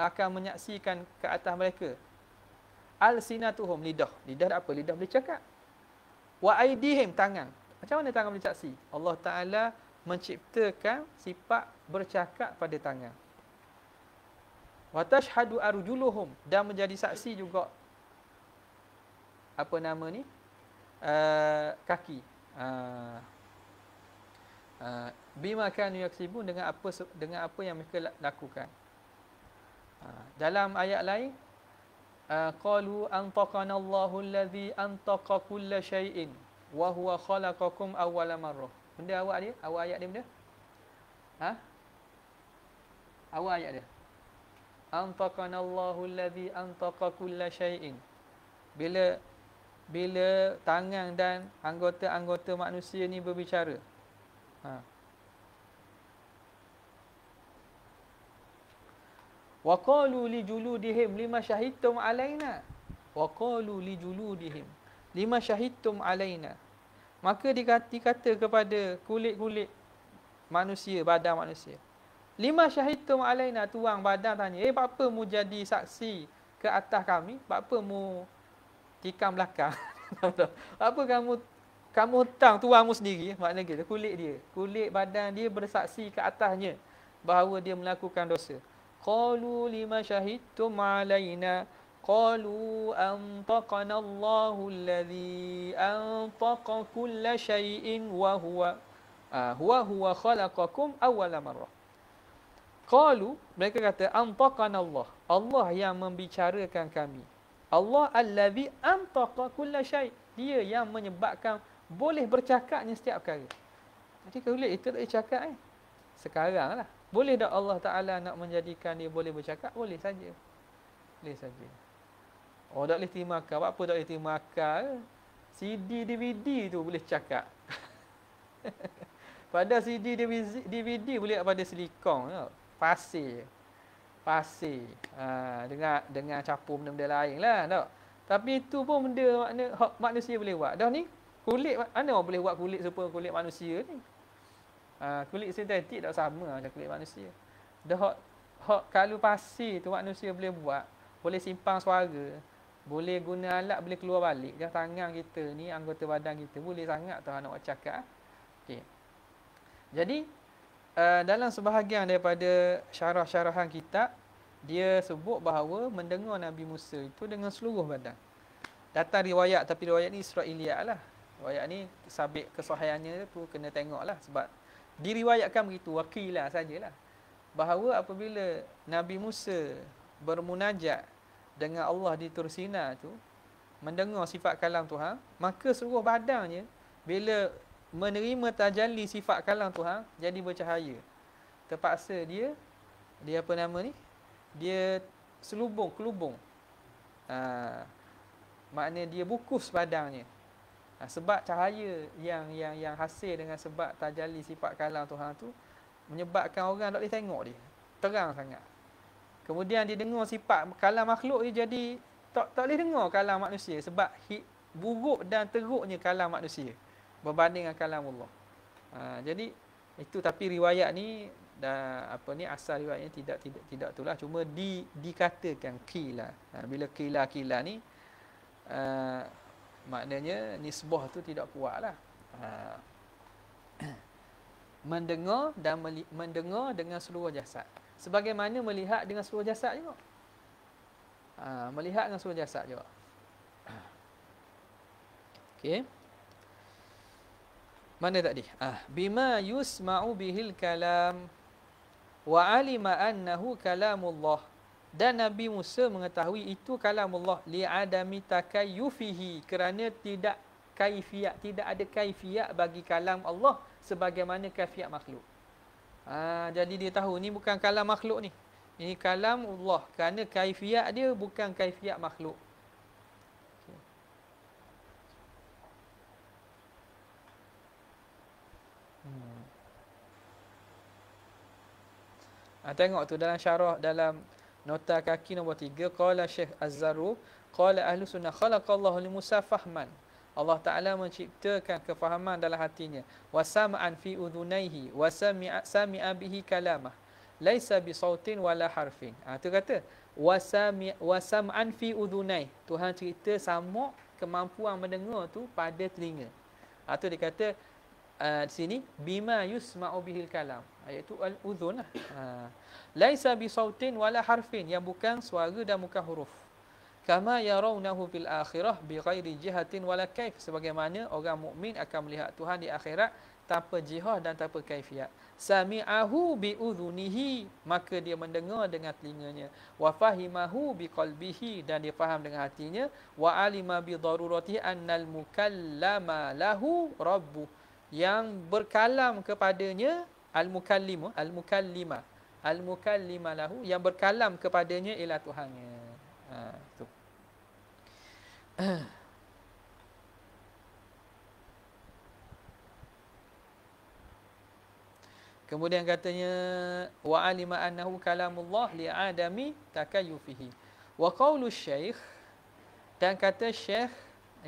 akan menyaksikan ke atas mereka alsinatuhum lidah lidah apa lidah boleh cakap wa aidihim tangan. Macam mana tangan boleh saksi? Allah Taala menciptakan sifat bercakap pada tangan. Wa tashhadu arjuluhum dan menjadi saksi juga apa nama ni? Uh, kaki. Eh, eh, bima kanu yaksibun dengan apa dengan apa yang mereka lakukan. Uh, dalam ayat lain Ah, qalu antaqana Allahu allazi antaqa kulla shay'in wa huwa khalaqakum awwala marrah. Benda awal dia, awal ayat dia benda? Ha? Awal ayat dia. Antaqana Allahu allazi antaqa kulla shay'in. Bila bila tangan dan anggota-anggota manusia ni berbicara. Ha. wa qalu li juludihim lima shahidtum alaina wa qalu li juludihim lima shahidtum maka dikata, kepada kulit-kulit manusia badan manusia lima shahidtum alaina tuang badan tanya eh apa mu jadi saksi ke atas kami apa mu tikam belakang apa kamu kamu hutang tuangmu sendiri makna gitu kulit dia kulit badan dia bersaksi ke atasnya bahawa dia melakukan dosa قالوا لما شهدتم علينا قالوا أنطقنا الله الذي أنطق كل شيء وهو هو هو خلقكم أول مرة قالوا mereka kata antaqana Allah Allah yang membicarakan kami Allah allazi antaqa kull shay dia yang menyebabkan boleh bercakapnya setiap perkara jadi kalau itu tak cakap eh lah. Boleh tak Allah Ta'ala nak menjadikan dia boleh bercakap? Boleh saja. Boleh saja. Oh, tak boleh terima akal. Apa tak boleh terima akal? CD DVD tu boleh cakap. pada CD DVD boleh pada silikon. Ya? Pasir. Pasir. Ha, dengar, dengar capur benda-benda lain lah. Tak? Tapi itu pun benda makna, manusia boleh buat. Dah ni, kulit, mana orang boleh buat kulit supaya kulit manusia ni? Ah, kulit sintetik tak sama macam kulit manusia. Dah hak hak kalau pasir tu manusia boleh buat, boleh simpang suara, boleh guna alat boleh keluar balik dah tangan kita ni anggota badan kita boleh sangat tu nak cakap. Okey. Jadi uh, dalam sebahagian daripada syarah-syarahan kita dia sebut bahawa mendengar Nabi Musa itu dengan seluruh badan. Datang riwayat tapi riwayat ni Israiliyah lah. Riwayat ni sabit kesahiannya tu kena tengok lah sebab Diriwayatkan begitu Wakilah sajalah Bahawa apabila Nabi Musa Bermunajat Dengan Allah di Tursina tu Mendengar sifat kalam Tuhan Maka seluruh badannya Bila menerima tajalli sifat kalam Tuhan Jadi bercahaya Terpaksa dia Dia apa nama ni Dia selubung, kelubung ha, Maknanya dia bukus badannya ha, sebab cahaya yang yang yang hasil dengan sebab tajalli sifat kalam Tuhan tu menyebabkan orang tak boleh tengok dia terang sangat kemudian dia dengar sifat kalam makhluk dia jadi tak tak boleh dengar kalam manusia sebab hit, buruk dan teruknya kalam manusia berbanding dengan kalam Allah ha, jadi itu tapi riwayat ni dan apa ni asal riwayatnya tidak tidak tidak itulah cuma di dikatakan kila ha, bila kila kila ni uh, maknanya nisbah tu tidak kuat lah. Ha. mendengar dan mendengar dengan seluruh jasad. Sebagaimana melihat dengan seluruh jasad juga. Ha. melihat dengan seluruh jasad juga. Okey. Mana tadi? Ah, ha. bima yusma'u bihil kalam wa 'alima annahu kalamullah dan Nabi Musa mengetahui itu kalam Allah li adami takayyufihi kerana tidak kaifiat tidak ada kaifiat bagi kalam Allah sebagaimana kaifiat makhluk. Ha, jadi dia tahu ni bukan kalam makhluk ni. Ini kalam Allah kerana kaifiat dia bukan kaifiat makhluk. Hmm. hmm. Ha, tengok tu dalam syarah dalam Nota kaki nombor tiga. Qala Syekh Az-Zaru. Qala Ahlu Sunnah. Khalaqallahu li Musa fahman. Allah Ta'ala menciptakan kefahaman dalam hatinya. Wasama'an fi udhunaihi. Wasami'a bihi kalamah. Laisa bisautin wala harfin. Ha, itu kata. Wasama'an fi udhunaih. Tuhan cerita sama kemampuan mendengar tu pada telinga. Ha, itu dia kata. Uh, sini. Bima yusma'u bihil kalam iaitu al-udhun lah. Ha. Laisa bisautin wala harfin yang bukan suara dan bukan huruf. Kama yarawnahu fil akhirah bi ghairi jihatin wala kaif sebagaimana orang mukmin akan melihat Tuhan di akhirat tanpa jihah dan tanpa kaifiat. Sami'ahu bi udhunihi maka dia mendengar dengan telinganya wa fahimahu bi qalbihi dan dia faham dengan hatinya wa alima bi darurati annal mukallama lahu rabbu yang berkalam kepadanya Al-Mukallimu Al-Mukallima Al-Mukallima lahu Yang berkalam kepadanya ialah Tuhannya ha, tu. Kemudian katanya wa alima annahu kalamullah li adami takayyufihi. Wa qaulu syekh dan kata syekh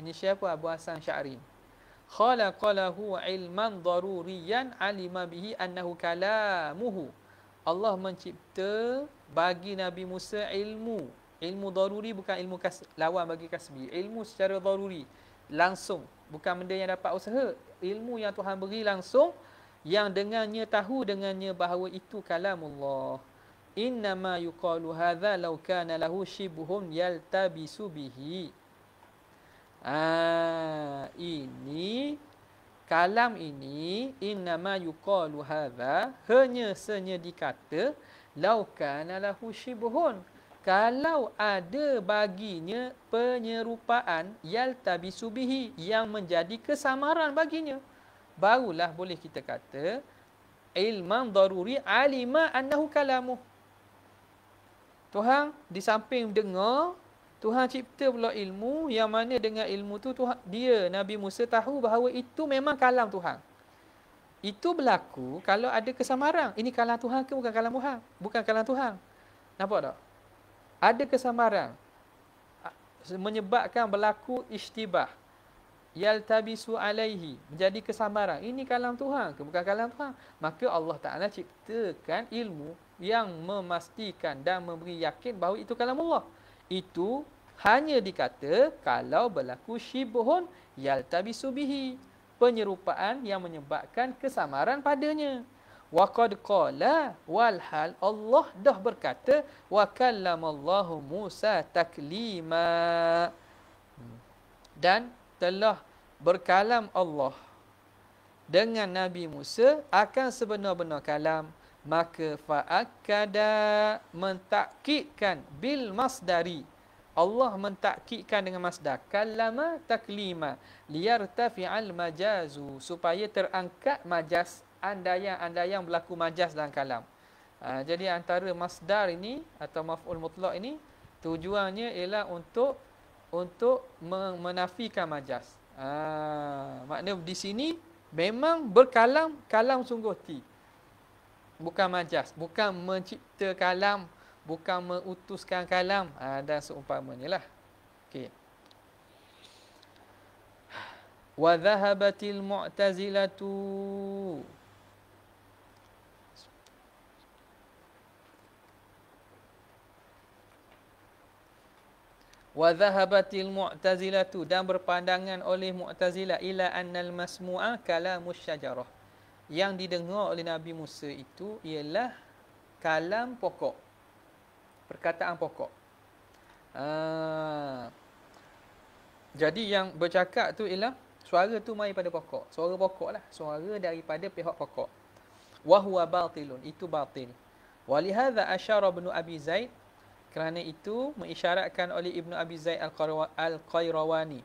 ini syekh apa Abu Hasan Syarin khalaqalahu ilman daruriyan alima bihi annahu kalamuhu. Allah mencipta bagi Nabi Musa ilmu. Ilmu daruri bukan ilmu kas, lawan bagi kasbi. Ilmu secara daruri. Langsung. Bukan benda yang dapat usaha. Ilmu yang Tuhan beri langsung. Yang dengannya tahu dengannya bahawa itu kalamullah. Innama yuqalu hadha law kana lahu shibhun yaltabisu bihi. Ha, ini kalam ini innama yuqalu hadha hanya senya dikata laukan lahu shibhun kalau ada baginya penyerupaan yal tabisubihi yang menjadi kesamaran baginya barulah boleh kita kata ilman daruri alima annahu kalamu Tuhan di samping dengar Tuhan cipta pula ilmu yang mana dengan ilmu tu Tuhan, dia Nabi Musa tahu bahawa itu memang kalam Tuhan. Itu berlaku kalau ada kesamaran. Ini kalam Tuhan ke bukan kalam Tuhan? Bukan kalam Tuhan. Nampak tak? Ada kesamaran. Menyebabkan berlaku ishtibah. Yaltabisu alaihi. Menjadi kesamaran. Ini kalam Tuhan ke bukan kalam Tuhan? Maka Allah Ta'ala ciptakan ilmu yang memastikan dan memberi yakin bahawa itu kalam Allah itu hanya dikata kalau berlaku syibhun yaltabisu bihi penyerupaan yang menyebabkan kesamaran padanya wa qad qala wal hal Allah dah berkata wa kallamallahu Musa taklima hmm. dan telah berkalam Allah dengan Nabi Musa akan sebenar-benar kalam maka faa'kada mentakkikan bil masdari Allah mentakkikan dengan masdar kalama taklima liyartafi'al majazu supaya terangkat majaz anda yang berlaku majaz dalam kalam ha, jadi antara masdar ini atau maf'ul mutlak ini tujuannya ialah untuk untuk menafikan majaz ha, makna di sini memang berkalam kalam sungguh ti bukan majas, bukan mencipta kalam, bukan mengutuskan kalam ha, dan seumpamanya lah. Okey. Wa dhahabatil mu'tazilatu. Wa dhahabatil mu'tazilatu dan berpandangan oleh mu'tazilah ila annal masmu'a kalamus syajarah yang didengar oleh Nabi Musa itu ialah kalam pokok. Perkataan pokok. Uh, jadi yang bercakap tu ialah suara tu mai pada pokok. Suara pokok lah. Suara daripada pihak pokok. Wahuwa batilun. Itu batil. Walihada asyara bin Abi Zaid. Kerana itu mengisyaratkan oleh Ibn Abi Zaid al qairawani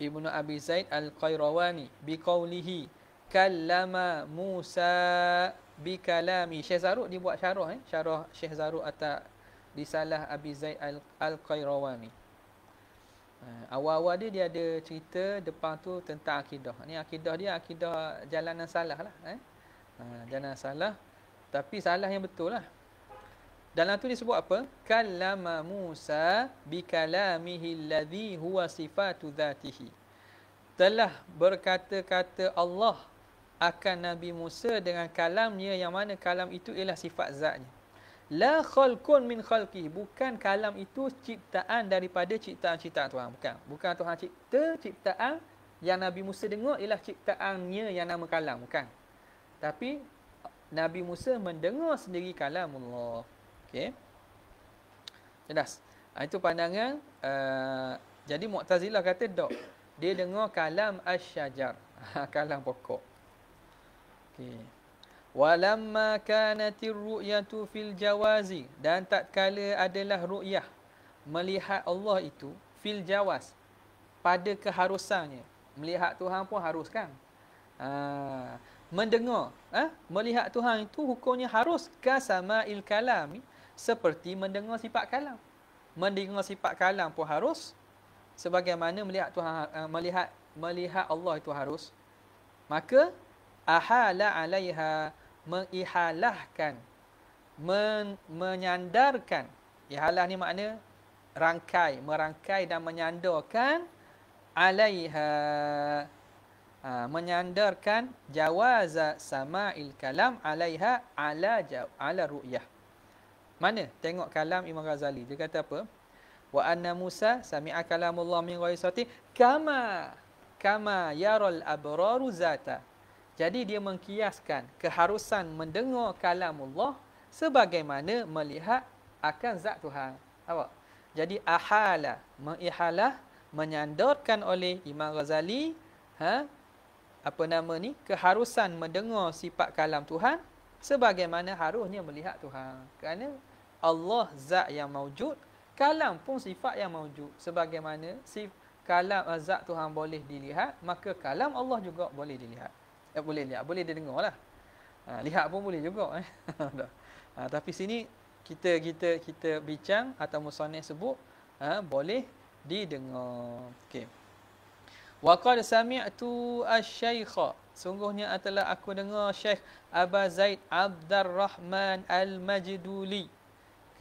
Ibnu Abi Zaid Al-Qairawani biqaulihi kallama Musa bikalami Syekh dia buat syarah eh syarah Syekh Zaruk atas risalah Abi Zaid Al-Qairawani ha, Awal-awal dia, dia ada cerita depan tu tentang akidah. Ni akidah dia, akidah jalanan salah lah. Eh? Ha, jalanan salah. Tapi salah yang betul lah. Dalam tu disebut apa? Kalama Musa bikalamihi alladhi huwa sifatu dhatihi. Telah berkata-kata Allah akan Nabi Musa dengan kalamnya yang mana kalam itu ialah sifat zatnya. La khalqun min khalqi. Bukan kalam itu ciptaan daripada ciptaan-ciptaan Tuhan. Bukan. Bukan Tuhan cipta, ciptaan yang Nabi Musa dengar ialah ciptaannya yang nama kalam. Bukan. Tapi Nabi Musa mendengar sendiri kalam Allah. Okey. Jelas. Ah, itu pandangan uh, jadi Mu'tazilah kata dok dia dengar kalam asyajar, syajar kalam pokok. Okey. Walamma kanatir ru'yatu fil jawazi dan tak tatkala adalah ru'yah melihat Allah itu fil jawaz pada keharusannya melihat Tuhan pun harus kan ha, ah, mendengar ha? melihat Tuhan itu hukumnya harus kasama il kalami seperti mendengar sifat kalam. Mendengar sifat kalam pun harus sebagaimana melihat Tuhan eh, melihat melihat Allah itu harus. Maka ahala 'alaiha mengihalahkan men, menyandarkan ihalah ni makna rangkai merangkai dan menyandarkan 'alaiha ha, menyandarkan jawaza sama'il kalam 'alaiha ala ala ru'yah mana? Tengok kalam Imam Ghazali. Dia kata apa? Wa anna Musa sami'a kalamullah min ghairi kama kama yaral abraru zata. Jadi dia mengkiaskan keharusan mendengar kalamullah sebagaimana melihat akan zat Tuhan. Apa? Jadi ahala, mengihalah, menyandarkan oleh Imam Ghazali, ha? apa nama ni, keharusan mendengar sifat kalam Tuhan sebagaimana harusnya melihat Tuhan. Kerana Allah zat yang maujud kalam pun sifat yang maujud sebagaimana sif kalam Azat eh, Tuhan boleh dilihat maka kalam Allah juga boleh dilihat eh, boleh lihat boleh didengarlah ha, lihat pun boleh juga eh ha, tapi sini kita kita kita bincang atau musannif sebut ha, boleh didengar okey wa qad sami'tu asy sungguhnya adalah aku dengar syekh Abu Zaid Abdurrahman Al-Majduli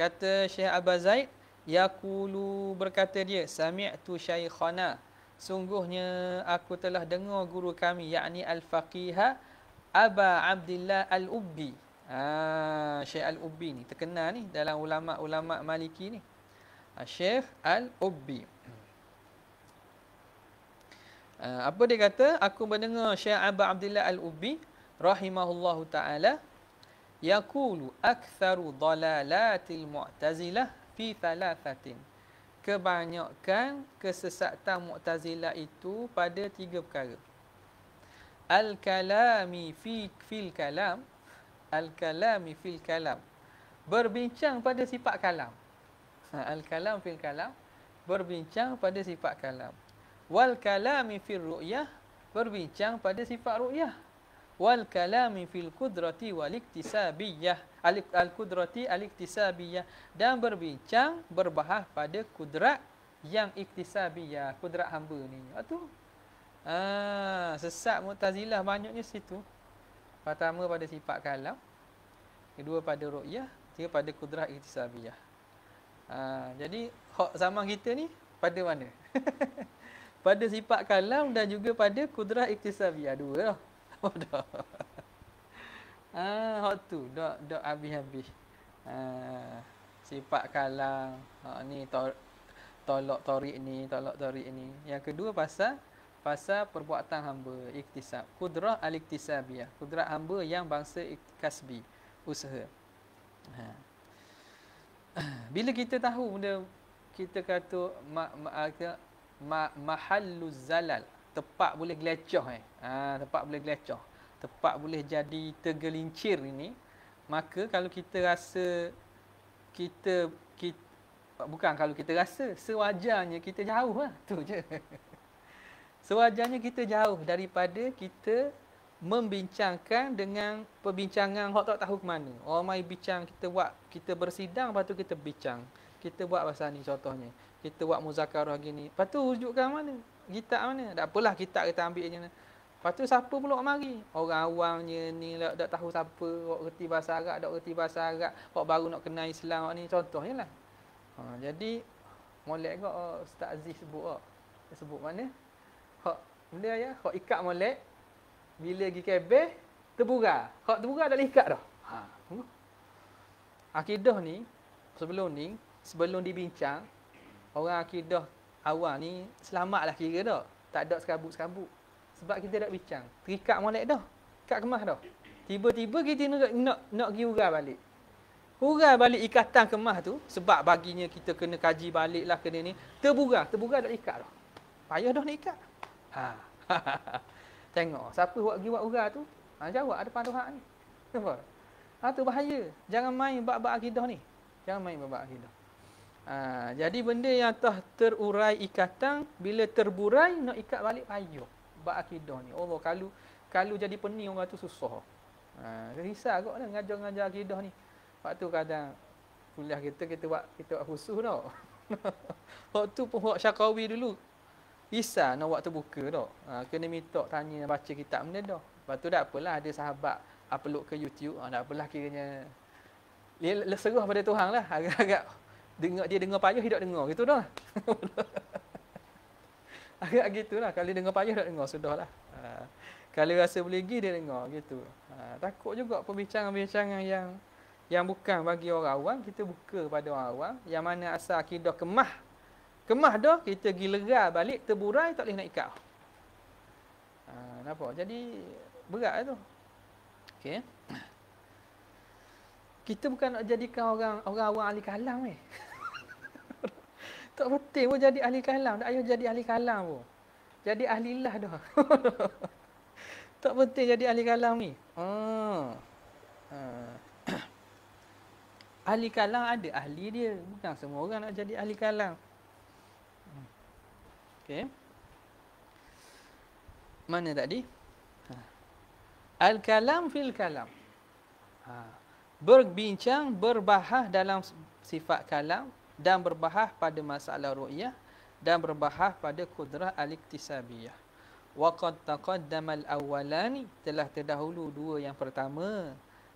Kata Syekh Abu Zaid, Yakulu berkata dia, Sami'tu Syekhana. Sungguhnya aku telah dengar guru kami, yani Al-Faqiha Aba Abdillah Al-Ubbi. Ha, Syekh Al-Ubbi ni, terkenal ni dalam ulama-ulama Maliki ni. Ha, Syekh Al-Ubbi. Ha, apa dia kata? Aku mendengar Syekh Aba Abdillah Al-Ubbi rahimahullahu taala yaqulu aktharu dalalatil mu'tazilah fi thalathatin kebanyakan kesesatan mu'tazilah itu pada tiga perkara al kalami fi fil kalam al kalami fil kalam berbincang pada sifat kalam ha, al kalam fil kalam berbincang pada sifat kalam wal kalami fil ru'yah berbincang pada sifat ru'yah wal kalami fil kudrati wal iktisabiyah al kudrati al iktisabiyah dan berbincang berbahas pada kudrat yang iktisabiyah kudrat hamba ni ah tu ah sesat mu'tazilah banyaknya situ pertama pada sifat kalam kedua pada ru'yah ketiga pada kudrat iktisabiyah ah jadi hak zaman kita ni pada mana pada sifat kalam dan juga pada kudrah iktisabiyah dua lah oh dah ah hot tu dah dah habis habis ah sifat kalang ha ni to, tolok torik ni tolok torik ni yang kedua pasal pasal perbuatan hamba iktisab kudrah aliktisabiyah kudrah hamba yang bangsa kasbi usaha ha. bila kita tahu benda kita kata ma, ma, ma, ma mahallu zalal tepat boleh gelecoh eh. Ha, tepat boleh gelecoh. Tepat boleh jadi tergelincir ini. Maka kalau kita rasa kita, kita bukan kalau kita rasa sewajarnya kita jauh lah. Tu je. Sewajarnya kita jauh daripada kita membincangkan dengan perbincangan hot tak tahu ke mana. Orang mai bincang kita buat kita bersidang lepas tu kita bincang. Kita buat pasal ni contohnya. Kita buat muzakarah gini. Lepas tu rujukkan mana? kitab mana? Tak apalah kita kita ambil je. Lepas tu siapa pula mari? Orang awamnya ni tak, tak tahu siapa, orang reti bahasa Arab, tak reti bahasa Arab, orang baru nak kenal Islam ni contohnya lah. Ha, jadi molek kau oh, Ustaz Aziz sebut kau. Oh. Sebut mana? Hak boleh ya, hak ikat molek bila pergi kebe terbura. Hak terbura tak ikat dah. Ha. Akidah ni sebelum ni sebelum dibincang orang akidah awal ni selamat lah kira dah. Tak ada sekabut-sekabut. Sebab kita tak bincang. Terikat molek dah. Kat kemah dah. Tiba-tiba kita nak nak, nak pergi hura balik. Hura balik ikatan kemah tu. Sebab baginya kita kena kaji balik lah. Kena ni. Terbura. Terbura tak ikat dah. Payah dah nak ikat. Ha. Tengok. Siapa buat pergi buat hura tu. Ha, jawab depan Tuhan ni. Kenapa? Ha, tu bahaya. Jangan main bab-bab akidah ni. Jangan main bab-bab akidah. Ha, jadi benda yang telah terurai ikatan bila terburai nak ikat balik payuh. Bab akidah ni. Oh kalau kalau jadi pening orang tu susah. Ha, risau agak lah ngajar-ngajar akidah ni. Pak tu kadang kuliah kita kita buat kita buat khusus tak. Waktu pun buat syakawi dulu. Bisa nak waktu buka tak. Ha, kena minta tanya baca kitab benda dah. Pak tu tak apalah ada sahabat upload ke YouTube. Ha, tak apalah kiranya. Leserah pada Tuhan lah. Agak-agak dengar dia dengar payah hidup tak dengar gitu dah. Agak gitulah, lah. Kalau dia dengar payah tak dengar sudah lah. Ha. Kalau rasa boleh pergi dia dengar gitu. Ha. takut juga pembincangan-pembincangan yang yang bukan bagi orang awam kita buka pada orang awam yang mana asal akidah kemah kemah dah kita gilera balik terburai tak boleh nak ikat. Ha, nampak? Jadi berat lah tu. Okey. Kita bukan nak jadikan orang orang awam ahli kalam ni. Eh. Tak penting pun jadi ahli kalam. Tak payah jadi ahli kalam pun. Jadi ahli lah dah. tak penting jadi ahli kalam ni. Ha. Ah. ahli kalam ada ahli dia. Bukan semua orang nak jadi ahli kalam. Okay. Mana tadi? Ha. Al-kalam fil kalam. Ha. Berbincang, berbahah dalam sifat kalam dan berbahas pada masalah ru'yah dan berbahas pada kudrah al-iktisabiyah. Waqad taqaddamal awwalani telah terdahulu dua yang pertama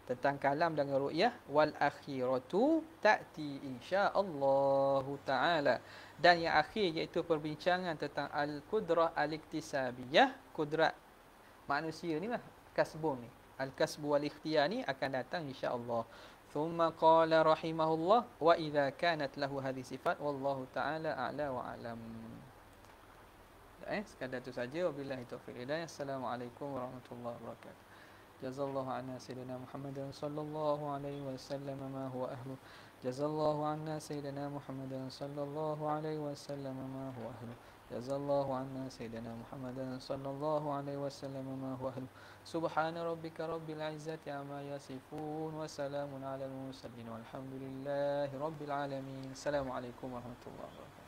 tentang kalam dan ru'yah wal akhiratu ta'ti insya-Allah taala dan yang akhir iaitu perbincangan tentang al-qudrah al-iktisabiyah kudrat manusia ni lah kasbun ni al-kasbu wal ikhtiyar akan datang insya-Allah ثم قال رحمه الله وإذا كانت له هذه sifat Wallahu ta'ala a'la wa alam Eh, sekadar itu saja. Wabillahi taufiq hidayah. Assalamualaikum warahmatullahi wabarakatuh. Jazallahu anna sayyidina Muhammadan sallallahu alaihi wasallam ma huwa ahlu. Jazallahu anna sayyidina Muhammadan sallallahu alaihi wasallam ma huwa ahlu. جزا الله عنا سيدنا محمدا صلى الله عليه وسلم ما هو أهله سبحان ربك رب العزة عما يصفون وسلام على المرسلين والحمد لله رب العالمين السلام عليكم ورحمة الله وبركاته